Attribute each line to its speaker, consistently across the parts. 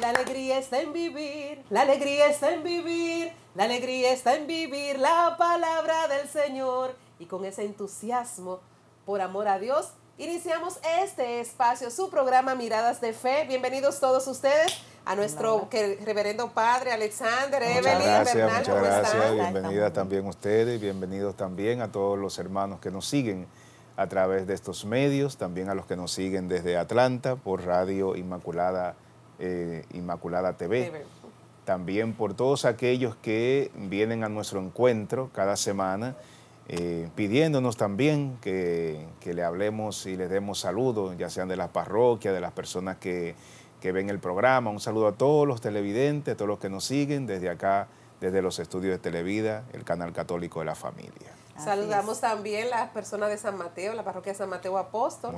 Speaker 1: la alegría está en vivir, la alegría está en vivir, la alegría está en vivir la palabra del Señor. Y con ese entusiasmo, por amor a Dios, iniciamos este espacio, su programa Miradas de Fe. Bienvenidos todos ustedes a nuestro reverendo padre Alexander, muchas Evelyn, gracias, Muchas gracias,
Speaker 2: bienvenidas también ustedes, bienvenidos también a todos los hermanos que nos siguen a través de estos medios, también a los que nos siguen desde Atlanta por Radio Inmaculada eh, Inmaculada TV. También por todos aquellos que vienen a nuestro encuentro cada semana, eh, pidiéndonos también que, le hablemos y les demos saludos, ya sean de las parroquias, de las personas que, que ven el programa. Un saludo a todos los televidentes, a todos los que nos siguen desde acá, desde los estudios de Televida, el canal católico de la familia.
Speaker 1: Saludamos también a las personas de San Mateo, la parroquia San Mateo Apóstol,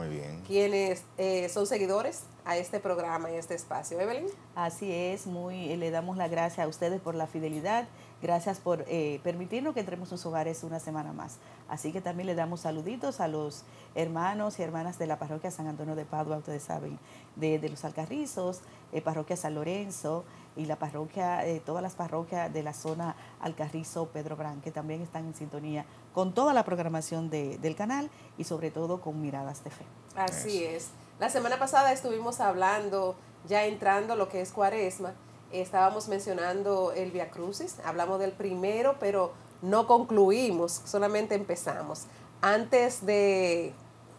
Speaker 1: quienes eh, son seguidores a este programa y a este espacio. Evelyn. ¿eh,
Speaker 3: Así es, muy, eh, le damos la gracia a ustedes por la fidelidad, gracias por permitirnos que entremos en sus hogares una semana más. Así que también le damos saluditos a los hermanos y hermanas de la parroquia San Antonio de Padua, ustedes saben, de, los Alcarrizos, parroquia San Lorenzo, y la parroquia, eh, todas las parroquias de la zona Alcarrizo, Pedro Gran, que también están en sintonía con toda la programación del canal y sobre todo con Miradas de Fe.
Speaker 1: Así es. La semana pasada estuvimos hablando, ya entrando lo que es cuaresma, estábamos mencionando el Via Crucis, hablamos del primero, pero no concluimos, solamente empezamos. Antes de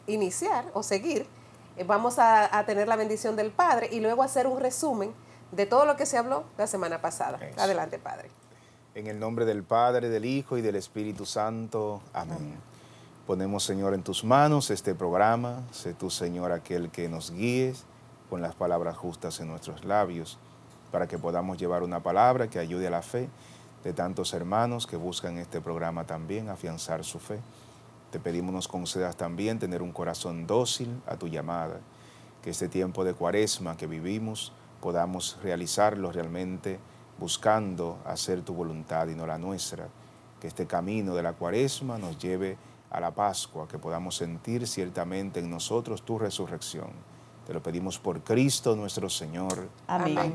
Speaker 1: iniciar o seguir, eh, vamos a, tener la bendición del Padre y luego hacer un resumen de todo lo que se habló la semana pasada. Adelante, Padre.
Speaker 2: En el nombre del Padre, del Hijo y del Espíritu Santo. Amén. Ponemos, Señor, en tus manos este programa. Sé tú, Señor, aquel que nos guíes con las palabras justas en nuestros labios, para que podamos llevar una palabra que ayude a la fe de tantos hermanos que buscan este programa también, afianzar su fe. Te pedimos nos concedas también tener un corazón dócil a tu llamada, que este tiempo de cuaresma que vivimos podamos realizarlo realmente buscando hacer tu voluntad y no la nuestra. Que este camino de la cuaresma nos lleve a la Pascua, que podamos sentir ciertamente en nosotros tu resurrección. Te lo pedimos por Cristo nuestro Señor. Amén.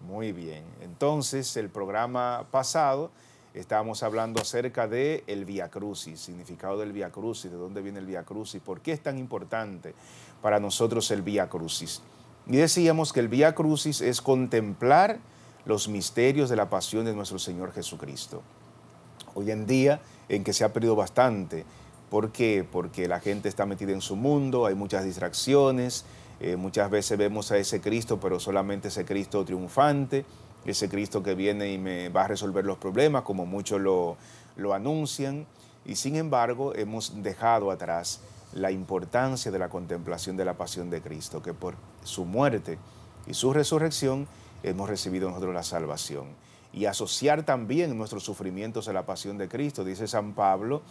Speaker 2: Muy bien. Entonces, el programa pasado estábamos hablando acerca de el Via Crucis, significado del Via Crucis, de dónde viene el Via Crucis, por qué es tan importante para nosotros el Via Crucis. Y decíamos que el vía Crucis es contemplar los misterios de la pasión de nuestro Señor Jesucristo. Hoy en día, en que se ha perdido bastante. ¿Por qué? Porque la gente está metida en su mundo, hay muchas distracciones, eh, muchas veces vemos a ese Cristo, pero solamente ese Cristo triunfante, ese Cristo que viene y me va a resolver los problemas, como muchos lo, lo anuncian. Y sin embargo, hemos dejado atrás la importancia de la contemplación de la pasión de Cristo, que por su muerte y su resurrección hemos recibido nosotros la salvación. Y asociar también nuestros sufrimientos a la pasión de Cristo, dice San Pablo,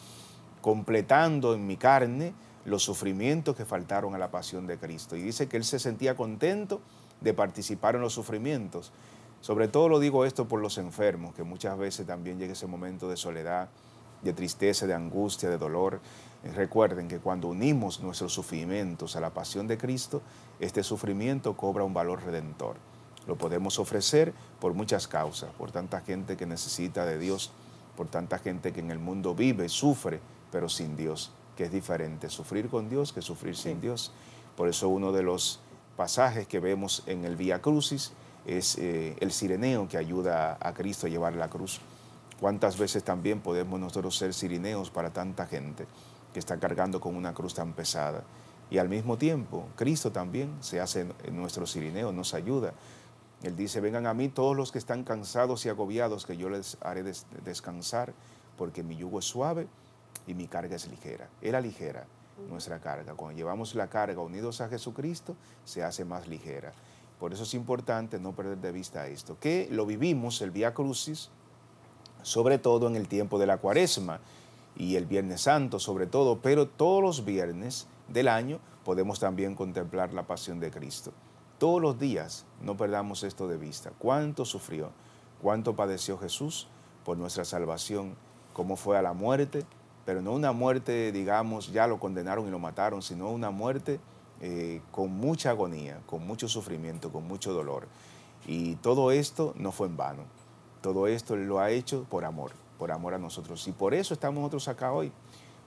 Speaker 2: completando en mi carne los sufrimientos que faltaron a la pasión de Cristo. Y dice que él se sentía contento de participar en los sufrimientos. Sobre todo lo digo esto por los enfermos, que muchas veces también llega ese momento de soledad, de tristeza, de angustia, de dolor. Eh, recuerden que cuando unimos nuestros sufrimientos a la pasión de Cristo, este sufrimiento cobra un valor redentor. Lo podemos ofrecer por muchas causas, por tanta gente que necesita de Dios, por tanta gente que en el mundo vive, sufre, pero sin Dios, que es diferente sufrir con Dios que sufrir sin Dios. Por eso uno de los pasajes que vemos en el Vía Crucis es eh, el sireneo que ayuda a Cristo a llevar la cruz. ¿Cuántas veces también podemos nosotros ser sirineos para tanta gente que está cargando con una cruz tan pesada? Y al mismo tiempo, Cristo también se hace nuestro sirineo, nos ayuda. Él dice, vengan a mí todos los que están cansados y agobiados, que yo les haré descansar, porque mi yugo es suave y mi carga es ligera. Era ligera nuestra carga. Cuando llevamos la carga unidos a Jesucristo, se hace más ligera. Por eso es importante no perder de vista esto, que lo vivimos el Vía Crucis sobre todo en el tiempo de la cuaresma y el Viernes Santo sobre todo, pero todos los viernes del año podemos también contemplar la pasión de Cristo. Todos los días no perdamos esto de vista. ¿Cuánto sufrió? ¿Cuánto padeció Jesús por nuestra salvación? ¿Cómo fue a la muerte? Pero no una muerte, digamos, ya lo condenaron y lo mataron, sino una muerte eh, con mucha agonía, con mucho sufrimiento, con mucho dolor. Y todo esto no fue en vano. Todo esto lo ha hecho por amor, por amor a nosotros. Y por eso estamos nosotros acá hoy,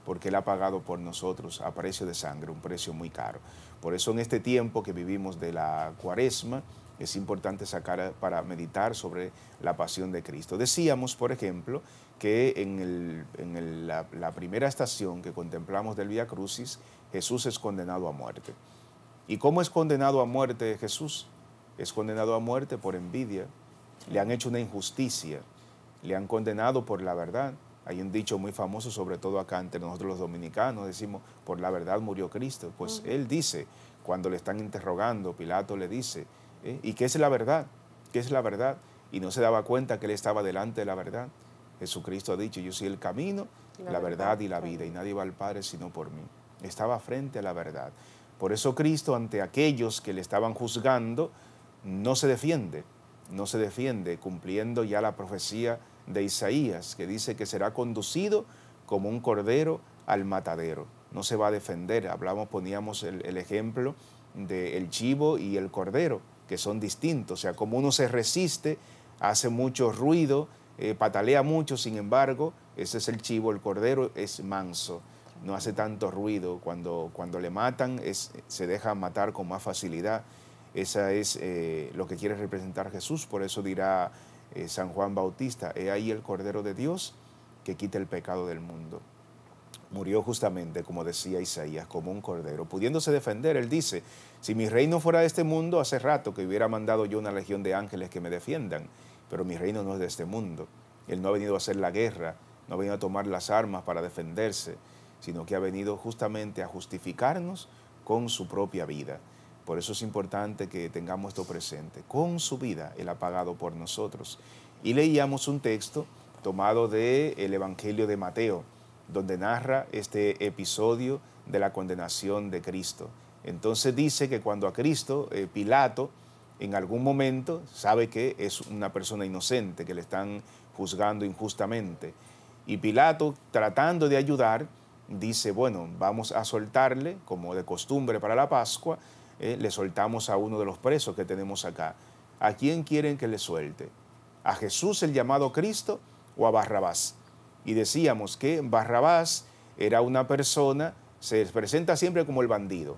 Speaker 2: porque Él ha pagado por nosotros a precio de sangre, un precio muy caro. Por eso en este tiempo que vivimos de la cuaresma, es importante sacar para meditar sobre la pasión de Cristo. Decíamos, por ejemplo, que en, la, primera estación que contemplamos del Vía Crucis, Jesús es condenado a muerte. ¿Y cómo es condenado a muerte Jesús? Es condenado a muerte por envidia, le han hecho una injusticia, le han condenado por la verdad. Hay un dicho muy famoso, sobre todo acá entre nosotros los dominicanos, decimos, por la verdad murió Cristo. Pues él dice, cuando le están interrogando, Pilato le dice, ¿Eh? ¿y qué es la verdad? ¿Qué es la verdad? Y no se daba cuenta que él estaba delante de la verdad. Jesucristo ha dicho, yo soy el camino, la, verdad y la vida, y nadie va al Padre sino por mí. Estaba frente a la verdad. Por eso Cristo, ante aquellos que le estaban juzgando, no se defiende, no se defiende, cumpliendo ya la profecía de Isaías, que dice que será conducido como un cordero al matadero. No se va a defender. Hablamos, poníamos el, ejemplo del chivo y el cordero, que son distintos. O sea, como uno se resiste, hace mucho ruido, eh, patalea mucho, sin embargo, ese es el chivo, el cordero es manso, no hace tanto ruido. Cuando, cuando le matan, se deja matar con más facilidad. Esa es eh, lo que quiere representar Jesús. Por eso dirá eh, San Juan Bautista, he ahí el Cordero de Dios que quita el pecado del mundo. Murió justamente, como decía Isaías, como un cordero. Pudiéndose defender, él dice, si mi reino fuera de este mundo, hace rato que hubiera mandado yo una legión de ángeles que me defiendan, pero mi reino no es de este mundo. Él no ha venido a hacer la guerra, no ha venido a tomar las armas para defenderse, sino que ha venido justamente a justificarnos con su propia vida. Por eso es importante que tengamos esto presente. Con su vida Él ha pagado por nosotros. Y leíamos un texto tomado del Evangelio de Mateo, donde narra este episodio de la condenación de Cristo. Entonces dice que cuando a Cristo, eh, Pilato, en algún momento sabe que es una persona inocente, que le están juzgando injustamente. Y Pilato, tratando de ayudar, dice, bueno, vamos a soltarle, como de costumbre para la Pascua, eh, le soltamos a uno de los presos que tenemos acá. ¿A quién quieren que le suelte? ¿A Jesús el llamado Cristo o a Barrabás? Y decíamos que Barrabás era una persona, se presenta siempre como el bandido.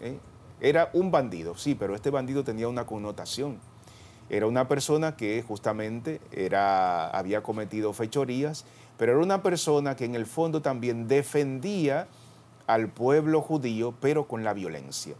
Speaker 2: ¿eh? Era un bandido, sí, pero este bandido tenía una connotación. Era una persona que justamente era, había cometido fechorías, pero era una persona que en el fondo también defendía al pueblo judío, pero con la violencia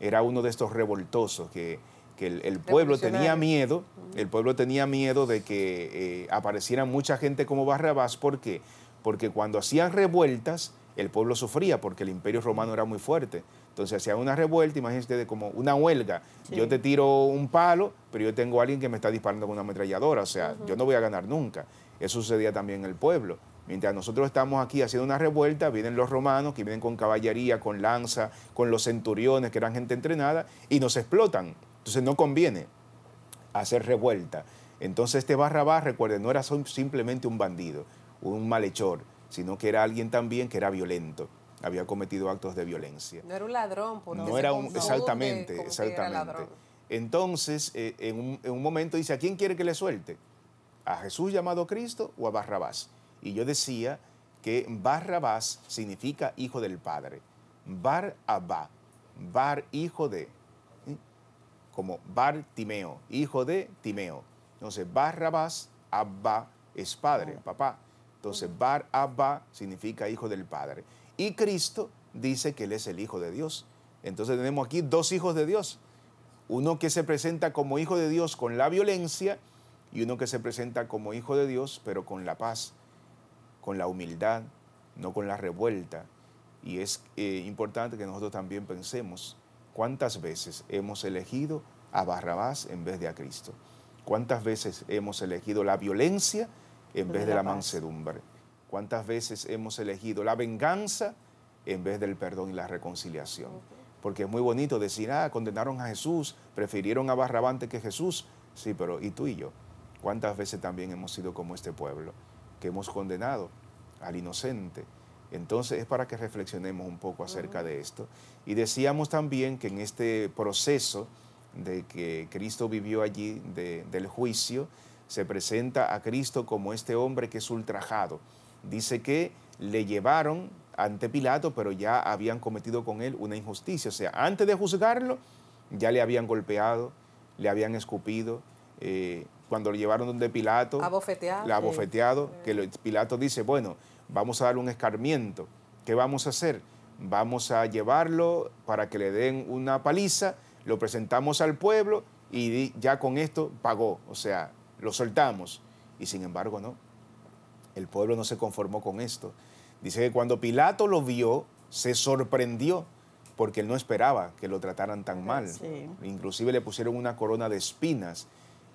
Speaker 2: era uno de estos revoltosos que, el, pueblo tenía miedo, el pueblo tenía miedo de que eh, apareciera mucha gente como Barrabás. ¿Por qué? Porque cuando hacían revueltas, el pueblo sufría porque el imperio romano era muy fuerte. Entonces hacían una revuelta, imagínense como una huelga. Yo te tiro un palo, pero yo tengo a alguien que me está disparando con una ametralladora. O sea, yo no voy a ganar nunca. Eso sucedía también en el pueblo. Mientras nosotros estamos aquí haciendo una revuelta, vienen los romanos que vienen con caballería, con lanza, con los centuriones, que eran gente entrenada, y nos explotan. Entonces no conviene hacer revuelta. Entonces este Barrabás, recuerden, no era simplemente un bandido, un malhechor, sino que era alguien también que era violento había cometido actos de violencia.
Speaker 1: No era un ladrón, por no era exactamente, exactamente.
Speaker 2: Entonces, eh, en, en un momento dice, ¿a quién quiere que le suelte? ¿A Jesús llamado Cristo o a Barrabás? y yo decía que Barrabás significa hijo del Padre. Bar Abba, Bar hijo de, ¿eh? como Bar Timeo, hijo de Timeo. Entonces Barrabás, Abba es padre, papá. Entonces Bar Abba significa hijo del Padre. Y Cristo dice que Él es el Hijo de Dios. Entonces tenemos aquí dos hijos de Dios. Uno que se presenta como hijo de Dios con la violencia y uno que se presenta como hijo de Dios pero con la paz con la humildad, no con la revuelta. Y es eh, importante que nosotros también pensemos cuántas veces hemos elegido a Barrabás en vez de a Cristo, cuántas veces hemos elegido la violencia en vez de la, mansedumbre, cuántas veces hemos elegido la venganza en vez del perdón y la reconciliación. Porque es muy bonito decir, ah, condenaron a Jesús, prefirieron a Barrabás antes que Jesús. Sí, pero ¿y tú y yo? ¿Cuántas veces también hemos sido como este pueblo? que hemos condenado al inocente. Entonces es para que reflexionemos un poco acerca de esto. Y decíamos también que en este proceso de que Cristo vivió allí, del juicio, se presenta a Cristo como este hombre que es ultrajado. Dice que le llevaron ante Pilato, pero ya habían cometido con él una injusticia. O sea, antes de juzgarlo, ya le habían golpeado, le habían escupido, eh, cuando lo llevaron donde Pilato,
Speaker 1: abofeteado, la abofeteado,
Speaker 2: que Pilato dice, bueno, vamos a darle un escarmiento, ¿qué vamos a hacer? Vamos a llevarlo para que le den una paliza, lo presentamos al pueblo y ya con esto pagó, o sea, lo soltamos. Y sin embargo, no, el pueblo no se conformó con esto. Dice que cuando Pilato lo vio, se sorprendió porque él no esperaba que lo trataran tan mal. Inclusive le pusieron una corona de espinas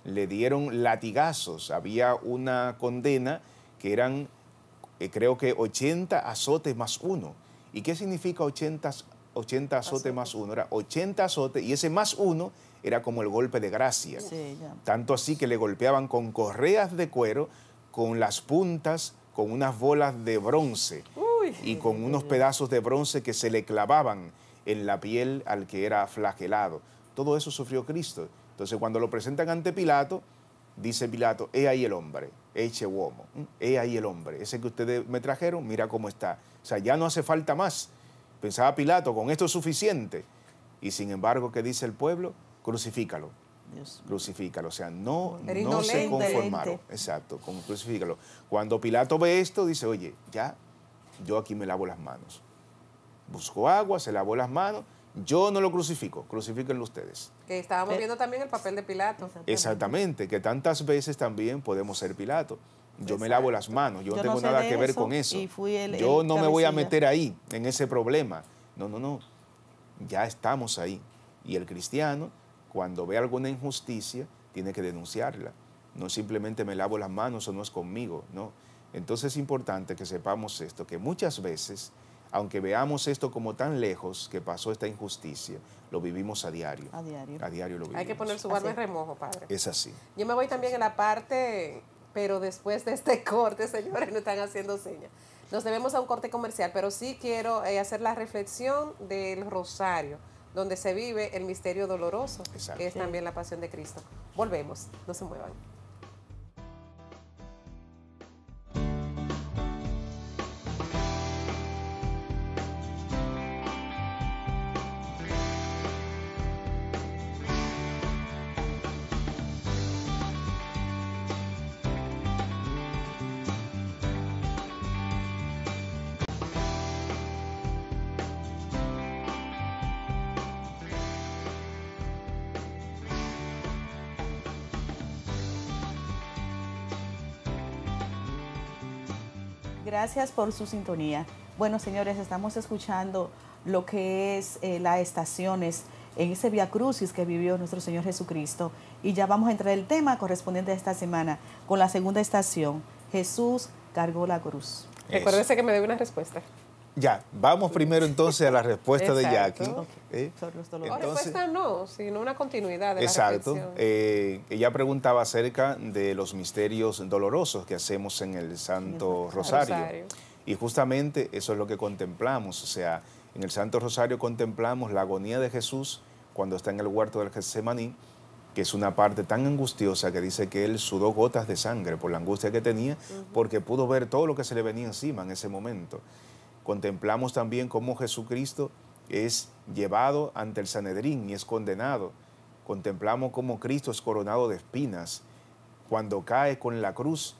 Speaker 2: le dieron latigazos. Había una condena que eran, eh, creo que 80 azotes más uno. ¿Y qué significa 80, 80 azotes más uno? Era 80 azotes y ese más uno era como el golpe de gracia. Tanto así que le golpeaban con correas de cuero, con las puntas, con unas bolas de bronce y con unos pedazos de bronce que se le clavaban en la piel al que era flagelado. Todo eso sufrió Cristo. Entonces, cuando lo presentan ante Pilato, dice Pilato, he ahí el hombre, eche uomo, he ahí el hombre, ese que ustedes me trajeron, mira cómo está. O sea, ya no hace falta más. Pensaba Pilato, con esto es suficiente. Y sin embargo, ¿qué dice el pueblo? Crucifícalo. Crucifícalo. O sea, no, no se conformaron. Exacto, crucifícalo. Cuando Pilato ve esto, dice, oye, ya, yo aquí me lavo las manos. Buscó agua, se lavó las manos yo no lo crucifico, crucifíquenlo ustedes.
Speaker 1: Que estábamos eh, viendo también el papel de Pilato.
Speaker 2: Exactamente, que tantas veces también podemos ser Pilato. Yo me lavo las manos, yo, no tengo nada que ver con eso. yo no me voy a meter ahí, en ese problema. No, no, no. Ya estamos ahí. Y el cristiano, cuando ve alguna injusticia, tiene que denunciarla. No simplemente me lavo las manos o no es conmigo, no. Entonces es importante que sepamos esto, que muchas veces aunque veamos esto como tan lejos que pasó esta injusticia, lo vivimos a diario.
Speaker 3: A
Speaker 1: diario. A
Speaker 2: diario lo vivimos. Hay que poner su guarda en
Speaker 1: remojo, padre. Es así. Yo me voy también a la parte, pero después de este corte, señores, no están haciendo señas. Nos debemos a un corte comercial, pero sí quiero eh, hacer la reflexión del rosario, donde se vive el misterio doloroso, que es también la pasión de Cristo. Volvemos, no se muevan.
Speaker 3: Gracias por su sintonía. Bueno, señores, estamos escuchando lo que es eh, las estaciones en ese Via Crucis que vivió nuestro Señor Jesucristo. Y ya vamos a entrar el tema correspondiente a esta semana con la segunda estación. Jesús cargó la cruz. Recuérdese que me debe una respuesta.
Speaker 2: Ya, vamos primero entonces a la respuesta de Jackie. respuesta
Speaker 1: no, sino una continuidad de Exacto.
Speaker 2: Eh, ella preguntaba acerca de los misterios dolorosos que hacemos en el Santo Rosario. Y justamente eso es lo que contemplamos. O sea, en el Santo Rosario contemplamos la agonía de Jesús cuando está en el huerto del Getsemaní, que es una parte tan angustiosa que dice que él sudó gotas de sangre por la angustia que tenía, porque pudo ver todo lo que se le venía encima en ese momento. Contemplamos también cómo Jesucristo es llevado ante el Sanedrín y es condenado. Contemplamos cómo Cristo es coronado de espinas cuando cae con la cruz,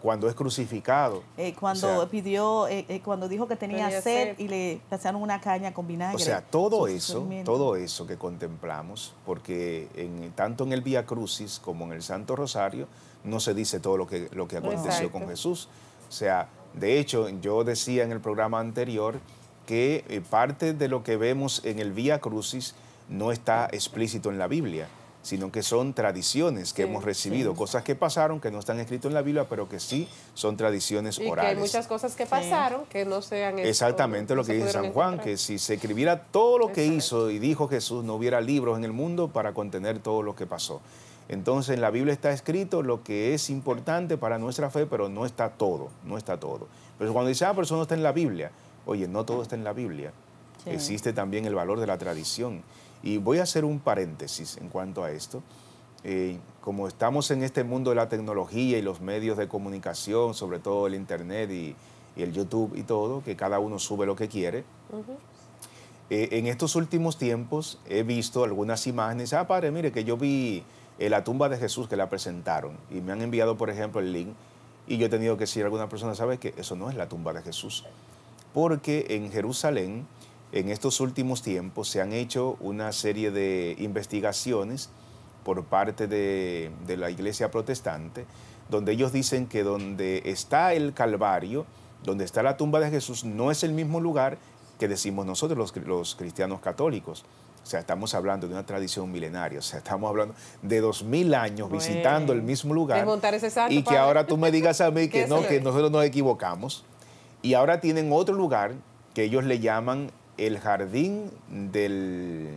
Speaker 2: cuando es crucificado.
Speaker 3: Eh, cuando pidió, eh, eh, cuando dijo que tenía sed, y le pasaron una caña con vinagre. O sea, todo eso,
Speaker 2: todo eso que contemplamos, porque tanto en el Via Crucis como en el Santo Rosario no se dice todo lo que, lo que aconteció con Jesús. O sea, de hecho, yo decía en el programa anterior que eh, parte de lo que vemos en el Vía Crucis no está explícito en la Biblia, sino que son tradiciones que hemos recibido, cosas que pasaron, que no están escritas en la Biblia, pero que sí son tradiciones orales. Que hay muchas
Speaker 1: cosas que pasaron que no sean
Speaker 2: Exactamente lo que dice San Juan, que si se escribiera todo lo que hizo y dijo Jesús, no hubiera libros en el mundo para contener todo lo que pasó. Entonces en la Biblia está escrito lo que es importante para nuestra fe, pero no está todo, no está todo. Pero cuando dice, ah, pero eso no está en la Biblia, oye, no todo está en la Biblia. Existe también el valor de la tradición. Y voy a hacer un paréntesis en cuanto a esto. Eh, como estamos en este mundo de la tecnología y los medios de comunicación, sobre todo el Internet y, el YouTube y todo, que cada uno sube lo que quiere, eh, en estos últimos tiempos he visto algunas imágenes, ah, padre, mire que yo vi eh, la tumba de Jesús que la presentaron y me han enviado, por ejemplo, el link y yo he tenido que decir a alguna persona, ¿sabes que Eso no es la tumba de Jesús. Porque en Jerusalén, en estos últimos tiempos, se han hecho una serie de investigaciones por parte de, la iglesia protestante, donde ellos dicen que donde está el Calvario, donde está la tumba de Jesús, no es el mismo lugar que decimos nosotros los cristianos católicos. O sea, estamos hablando de una tradición milenaria, o sea, estamos hablando de dos mil años visitando el mismo lugar. y que ahora tú me digas a mí que no, que nosotros nos equivocamos. Y ahora tienen otro lugar que ellos le llaman el jardín de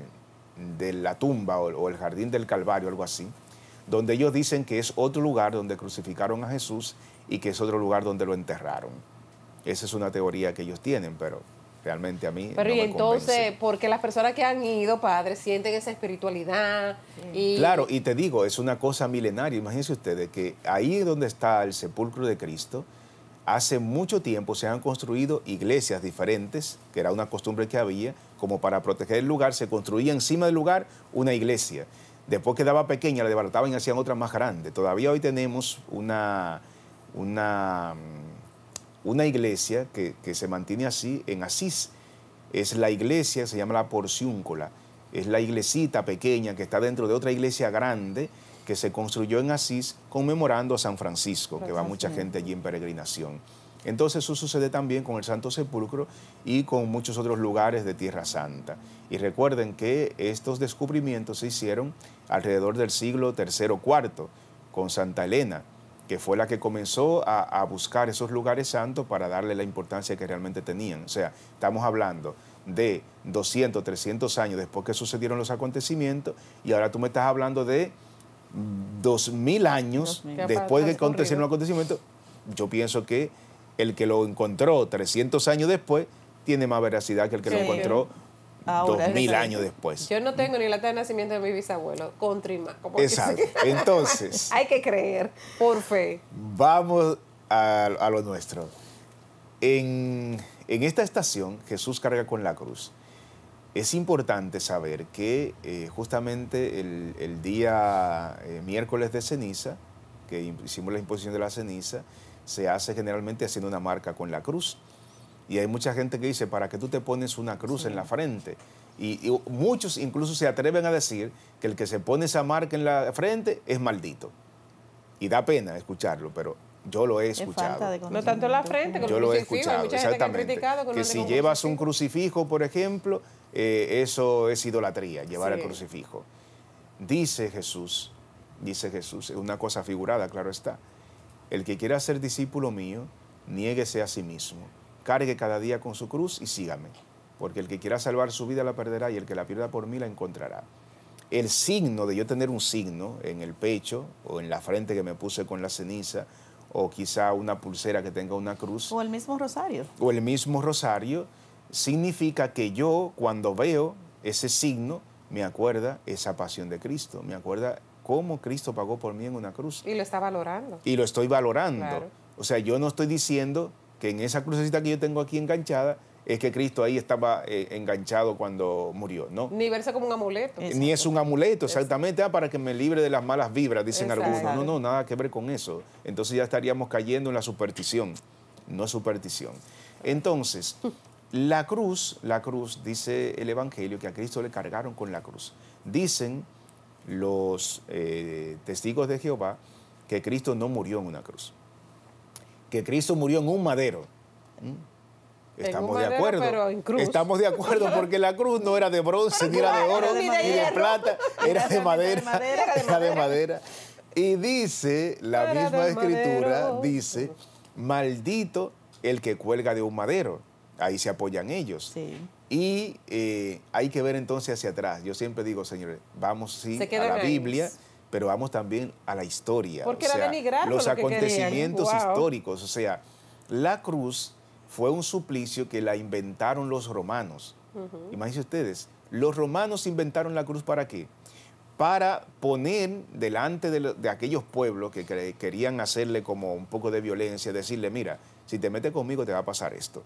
Speaker 2: la tumba o el jardín del Calvario, algo así, donde ellos dicen que es otro lugar donde crucificaron a Jesús y que es otro lugar donde lo enterraron. Esa es una teoría que ellos tienen, pero realmente a mí. Pero y entonces,
Speaker 1: porque las personas que han ido, padre, sienten esa espiritualidad. Y... Claro,
Speaker 2: y te digo, es una cosa milenaria. Imagínense ustedes que ahí donde está el sepulcro de Cristo, hace mucho tiempo se han construido iglesias diferentes, que era una costumbre que había, como para proteger el lugar, se construía encima del lugar una iglesia. Después quedaba pequeña, la debataban y hacían otra más grande. Todavía hoy tenemos una, una una iglesia que, se mantiene así en Asís. Es la iglesia, se llama la Porciúncola, es la iglesita pequeña que está dentro de otra iglesia grande que se construyó en Asís conmemorando a San Francisco, Francisco. que va mucha gente allí en peregrinación. Entonces eso sucede también con el Santo Sepulcro y con muchos otros lugares de Tierra Santa. Y recuerden que estos descubrimientos se hicieron alrededor del siglo III o IV con Santa Elena, que fue la que comenzó a, buscar esos lugares santos para darle la importancia que realmente tenían. O sea, estamos hablando de 200, 300 años después que sucedieron los acontecimientos y ahora tú me estás hablando de 2000 años después después que acontecieron los acontecimientos. Yo pienso que el que lo encontró 300 años después tiene más veracidad que el que lo encontró
Speaker 1: dos mil años después. Yo no tengo ni la fecha de nacimiento de mi bisabuelo, Contrima. Exacto. Entonces. Hay que creer, por fe.
Speaker 2: Vamos a, lo nuestro. En, esta estación, Jesús carga con la cruz. Es importante saber que eh, justamente el, día eh, miércoles de ceniza, que hicimos la imposición de la ceniza, se hace generalmente haciendo una marca con la cruz. Y hay mucha gente que dice, ¿para qué tú te pones una cruz en la frente? Y, muchos incluso se atreven a decir que el que se pone esa marca en la frente es maldito. Y da pena escucharlo, pero yo lo he escuchado.
Speaker 1: no tanto en la frente, yo lo he escuchado, que, si llevas
Speaker 2: un crucifijo, por ejemplo, eh, eso es idolatría, llevar el crucifijo. Dice Jesús, dice Jesús, es una cosa figurada, claro está. El que quiera ser discípulo mío, niéguese a sí mismo cargue cada día con su cruz y sígame, porque el que quiera salvar su vida la perderá y el que la pierda por mí la encontrará. El signo de yo tener un signo en el pecho o en la frente que me puse con la ceniza o quizá una pulsera que tenga una cruz. O el mismo rosario. O el mismo rosario significa que yo cuando veo ese signo me acuerda esa pasión de Cristo, me acuerda cómo Cristo pagó por mí en una cruz.
Speaker 1: Y lo está valorando.
Speaker 2: Y lo estoy valorando. O sea, yo no estoy diciendo que en esa crucecita que yo tengo aquí enganchada, es que Cristo ahí estaba eh, enganchado cuando murió, ¿no?
Speaker 1: Ni verse como un amuleto. Eh, ni
Speaker 2: es un amuleto, exactamente, ah, para que me libre de las malas vibras, dicen algunos. No, no, nada que ver con eso. Entonces ya estaríamos cayendo en la superstición, no superstición. Entonces, la cruz, la cruz, dice el Evangelio, que a Cristo le cargaron con la cruz. Dicen los eh, testigos de Jehová que Cristo no murió en una cruz que Cristo murió en un madero. ¿Mm? Estamos de acuerdo. Estamos de acuerdo porque la cruz no era de bronce, ni era de oro, ni de, plata, era de madera. Era de madera. Y dice, la misma escritura dice, maldito el que cuelga de un madero. Ahí se apoyan ellos. Y eh, hay que ver entonces hacia atrás. Yo siempre digo, señores, vamos sí, a la Biblia pero vamos también a la historia. o los acontecimientos históricos. O sea, la cruz fue un suplicio que la inventaron los romanos. Imagínense ustedes, los romanos inventaron la cruz para qué? Para poner delante de, aquellos pueblos que, querían hacerle como un poco de violencia, decirle, mira, si te metes conmigo te va a pasar esto.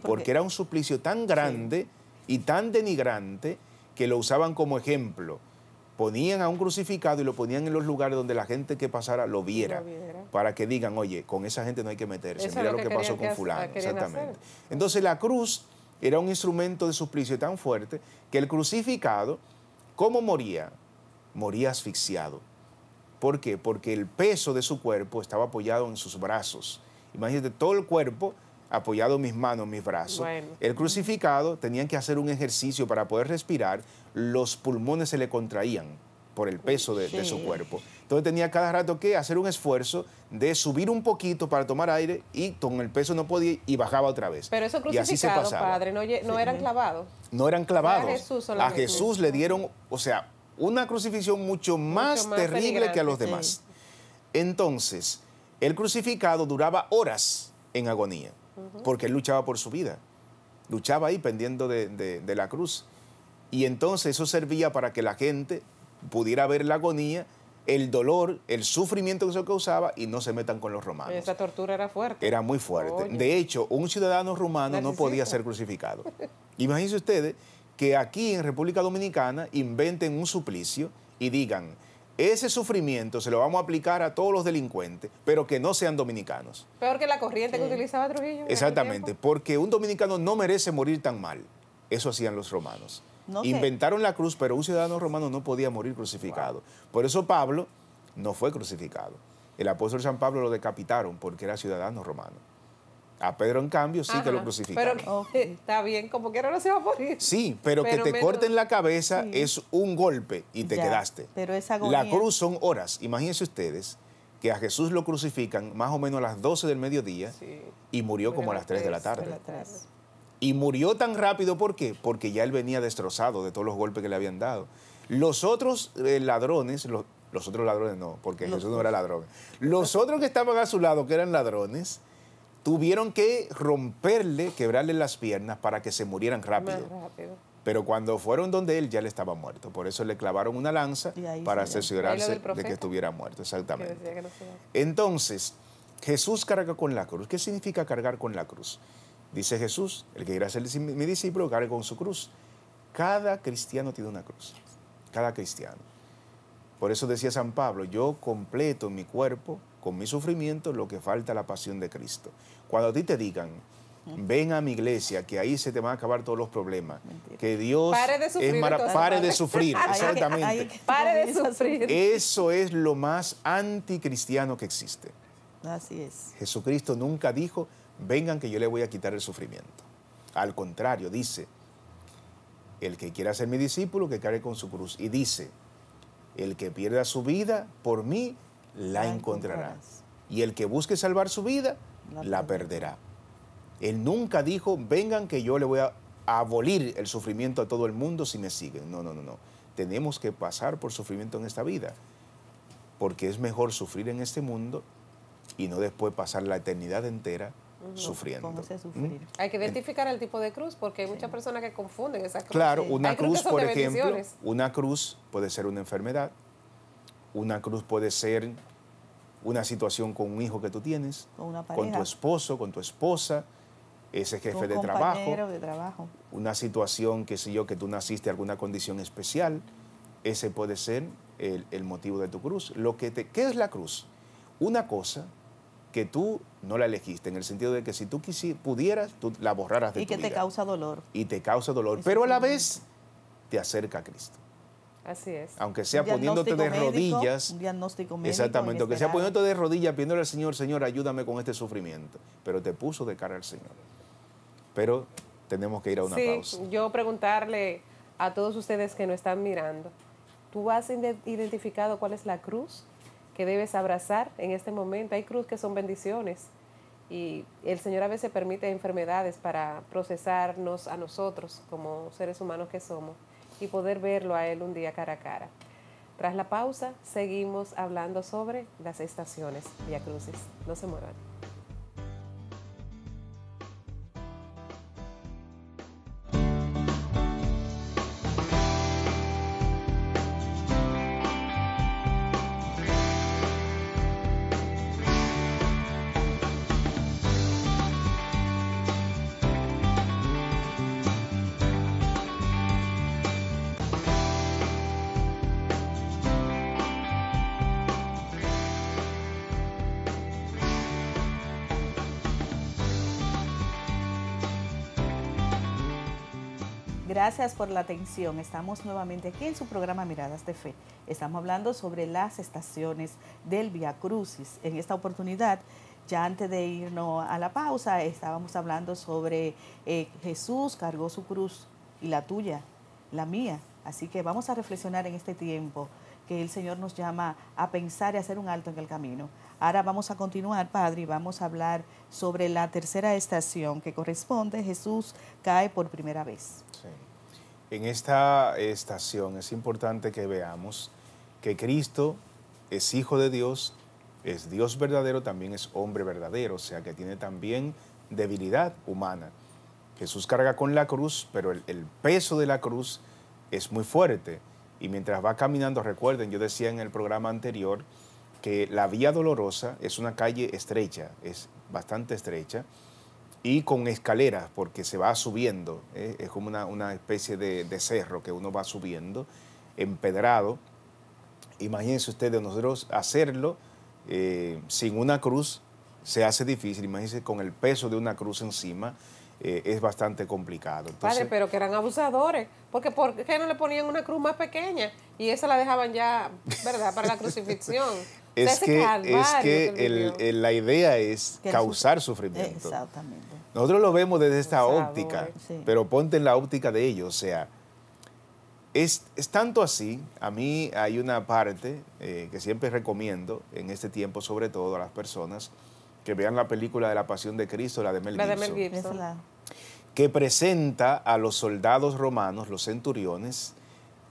Speaker 2: porque... era un suplicio tan grande y tan denigrante que lo usaban como ejemplo ponían a un crucificado y lo ponían en los lugares donde la gente que pasara lo viera, para que digan, oye, con esa gente no hay que meterse, mira lo que, pasó con fulano, exactamente. Entonces la cruz era un instrumento de suplicio tan fuerte que el crucificado, ¿cómo moría? Moría asfixiado. ¿Por qué? Porque el peso de su cuerpo estaba apoyado en sus brazos. Imagínate, todo el cuerpo apoyado en mis manos, en mis brazos. El crucificado tenía que hacer un ejercicio para poder respirar los pulmones se le contraían por el peso de, su cuerpo. Entonces tenía cada rato que hacer un esfuerzo de subir un poquito para tomar aire y con el peso no podía y bajaba otra vez. Pero eso crucificado, y así pasaba. padre,
Speaker 1: no, eran clavados.
Speaker 2: No eran clavados. Jesús a Jesús le dieron, o sea, una crucifixión mucho más, terrible que a los demás. Entonces, el crucificado duraba horas en agonía, porque él luchaba por su vida. Luchaba ahí pendiendo de la cruz. Y entonces eso servía para que la gente pudiera ver la agonía, el dolor, el sufrimiento que se causaba y no se metan con los romanos.
Speaker 1: Esa tortura era fuerte.
Speaker 2: Era muy fuerte. De hecho, un ciudadano romano no podía ser crucificado. Imagínense ustedes que aquí en República Dominicana inventen un suplicio y digan, ese sufrimiento se lo vamos a aplicar a todos los delincuentes, pero que no sean dominicanos.
Speaker 1: Peor que la corriente que utilizaba Trujillo. Exactamente,
Speaker 2: porque un dominicano no merece morir tan mal. Eso hacían los romanos. Inventaron la cruz, pero un ciudadano romano no podía morir crucificado. Por eso Pablo no fue crucificado. El apóstol San Pablo lo decapitaron porque era ciudadano romano. A Pedro, en cambio, sí que lo crucificaron.
Speaker 1: está bien, como quiera no se va a morir. Sí, pero, que te corten
Speaker 2: la cabeza es un golpe y te quedaste. Pero La cruz son horas. Imagínense ustedes que a Jesús lo crucifican más o menos a las 12 del mediodía y murió como a las 3, De la tarde. Y murió tan rápido, ¿por qué? Porque ya él venía destrozado de todos los golpes que le habían dado. Los otros eh, ladrones, los, otros ladrones no, porque Jesús no era ladrón. Los otros que estaban a su lado, que eran ladrones, tuvieron que romperle, quebrarle las piernas para que se murieran rápido. Pero cuando fueron donde él ya le estaba muerto. Por eso le clavaron una lanza para asegurarse de que estuviera muerto. Exactamente. Entonces, Jesús carga con la cruz. ¿Qué significa cargar con la cruz? Dice Jesús, el que quiera ser mi discípulo, cargue con su cruz. Cada cristiano tiene una cruz, cada cristiano. Por eso decía San Pablo, yo completo en mi cuerpo, con mi sufrimiento, lo que falta la pasión de Cristo. Cuando a ti te digan, Ven a mi iglesia, que ahí se te van a acabar todos los problemas. Que Dios pare de sufrir, de sufrir, exactamente.
Speaker 3: pare de sufrir.
Speaker 2: Eso es lo más anticristiano que existe.
Speaker 3: Así es.
Speaker 2: Jesucristo nunca dijo, vengan que yo le voy a quitar el sufrimiento. Al contrario, dice, el que quiera ser mi discípulo, que cargue con su cruz. Y dice, el que pierda su vida, por mí la, encontrará. Y el que busque salvar su vida, la, la perderá. Él nunca dijo, vengan que yo le voy a abolir el sufrimiento a todo el mundo si me siguen. No, no, no, no. Tenemos que pasar por sufrimiento en esta vida. Porque es mejor sufrir en este mundo y no después pasar la eternidad entera
Speaker 1: sufriendo. Hay que identificar el tipo de cruz porque hay muchas personas que confunden esas cruz. Claro, una cruz, por ejemplo,
Speaker 2: una cruz puede ser una enfermedad, una cruz puede ser una situación con un hijo que tú tienes,
Speaker 3: con, tu
Speaker 2: esposo, con tu esposa, ese jefe de, trabajo, una situación que sé yo que tú naciste alguna condición especial, ese puede ser el, motivo de tu cruz. Lo que te, ¿Qué es la cruz? Una cosa que tú no la elegiste, en el sentido de que si tú quisieras, pudieras, tú la borraras de y Y que te
Speaker 3: causa dolor.
Speaker 2: Y te causa dolor, pero a la vez te acerca a Cristo. Así es. Aunque sea poniéndote de rodillas.
Speaker 3: diagnóstico Exactamente, aunque sea poniéndote
Speaker 2: de rodillas, pidiéndole al Señor, Señor, ayúdame con este sufrimiento. Pero te puso de cara al Señor. Pero tenemos que ir a una sí,
Speaker 1: Yo preguntarle a todos ustedes que nos están mirando, ¿tú has identificado cuál es la cruz que debes abrazar en este momento. Hay cruz que son bendiciones y el Señor a veces permite enfermedades para procesarnos a nosotros como seres humanos que somos y poder verlo a Él un día cara a cara. Tras la pausa, seguimos hablando sobre las estaciones a cruces No se muevan.
Speaker 3: Gracias por la atención. Estamos nuevamente aquí en su programa Miradas de Fe. Estamos hablando sobre las estaciones del Via Crucis. En esta oportunidad, ya antes de irnos a la pausa, estábamos hablando sobre eh, Jesús cargó su cruz y la tuya, la mía. Así que vamos a reflexionar en este tiempo que el Señor nos llama a pensar y hacer un alto en el camino. Ahora vamos a continuar, Padre, y vamos a hablar sobre la tercera estación que corresponde. Jesús cae por primera vez. Sí.
Speaker 2: En esta estación es importante que veamos que Cristo es Hijo de Dios, es Dios verdadero, también es hombre verdadero, o sea que tiene también debilidad humana. Jesús carga con la cruz, pero el, peso de la cruz es muy fuerte. Y mientras va caminando, recuerden, yo decía en el programa anterior que la vía dolorosa es una calle estrecha, es bastante estrecha, y con escaleras, porque se va subiendo, ¿eh? es como una, especie de, cerro que uno va subiendo, empedrado. Imagínense ustedes, nosotros hacerlo eh, sin una cruz se hace difícil, imagínense con el peso de una cruz encima. Eh, es bastante complicado. Padre,
Speaker 1: pero que eran abusadores, porque ¿por qué no le ponían una cruz más pequeña? Y esa la dejaban ya, ¿verdad?, para la crucifixión. es, que, es que,
Speaker 2: la idea es causar sufrimiento. Exactamente. Nosotros lo vemos desde esta óptica, pero ponte en la óptica de ellos. O sea, es, tanto así, a mí hay una parte eh, que siempre recomiendo en este tiempo, sobre todo a las personas que vean la película de la Pasión de Cristo, la de Mel la de que presenta a los soldados romanos, los centuriones,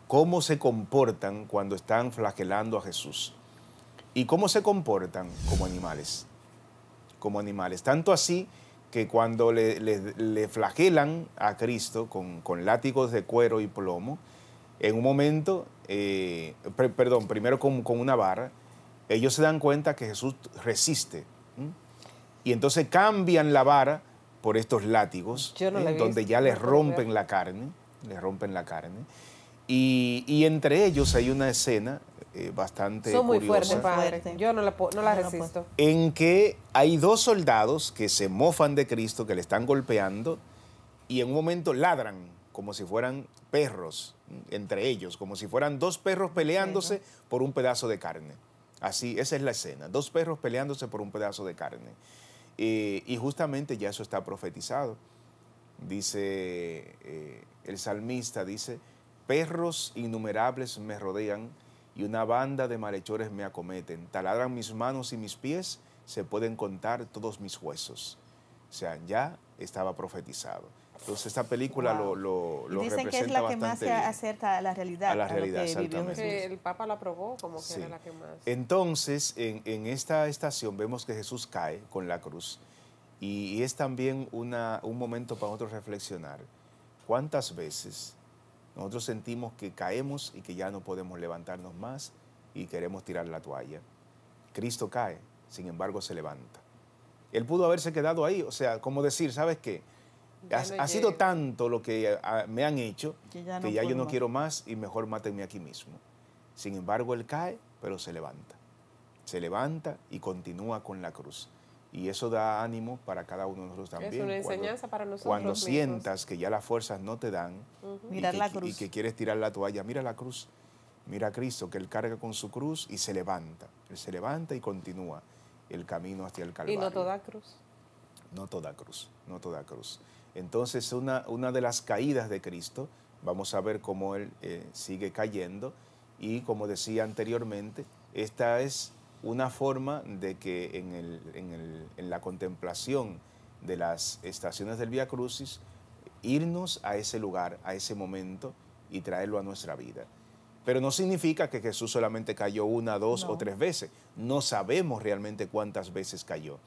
Speaker 2: cómo se comportan cuando están flagelando a Jesús y cómo se comportan como animales, como animales. Tanto así que cuando le, flagelan a Cristo con, látigos de cuero y plomo, en un momento, eh, perdón, primero con, con, una vara, ellos se dan cuenta que Jesús resiste. Y entonces cambian la vara por estos látigos, donde ya les rompen la carne, les rompen la carne. Y, y, entre ellos hay una escena eh, bastante Son muy fuertes, padre.
Speaker 1: Yo no la, resisto.
Speaker 2: En que hay dos soldados que se mofan de Cristo, que le están golpeando, y en un momento ladran como si fueran perros mm, entre ellos, como si fueran dos perros peleándose por un pedazo de carne. Así, esa es la escena, dos perros peleándose por un pedazo de carne. Eh, y justamente ya eso está profetizado. Dice eh, el salmista, dice, perros innumerables me rodean, y una banda de malhechores me acometen. Taladran mis manos y mis pies, se pueden contar todos mis huesos. O sea, ya estaba profetizado. Entonces, esta película lo, lo, lo Dicen representa que es la que más se
Speaker 3: a la realidad. A la realidad, el Papa la aprobó como que era la que más.
Speaker 2: Entonces, en, esta estación vemos que Jesús cae con la cruz y, es también un momento para nosotros reflexionar. ¿Cuántas veces nosotros sentimos que caemos y que ya no podemos levantarnos más y queremos tirar la toalla. Cristo cae, sin embargo se levanta. Él pudo haberse quedado ahí, o sea, como decir, ¿sabes qué? Ha, sido tanto lo que ah, me han hecho
Speaker 3: que ya, yo no quiero
Speaker 2: más y mejor mátenme aquí mismo. Sin embargo, él cae, pero se levanta. Se levanta y continúa con la cruz. Y eso da ánimo para cada uno de nosotros también. Es una enseñanza cuando, para nosotros. Cuando sientas que ya las fuerzas no te dan
Speaker 3: y, que, la y que
Speaker 2: quieres tirar la toalla, mira la cruz. Mira a Cristo que Él carga con su cruz y se levanta. Él se levanta y continúa el camino hacia el Calvario. Y no toda cruz. No toda cruz, no toda cruz. Entonces, una, una de las caídas de Cristo, vamos a ver cómo Él eh, sigue cayendo. Y como decía anteriormente, esta es una forma de que en, la contemplación de las estaciones del Via Crucis, irnos a ese lugar, a ese momento y traerlo a nuestra vida. Pero no significa que Jesús solamente cayó una, dos o tres veces. No sabemos realmente cuántas veces cayó.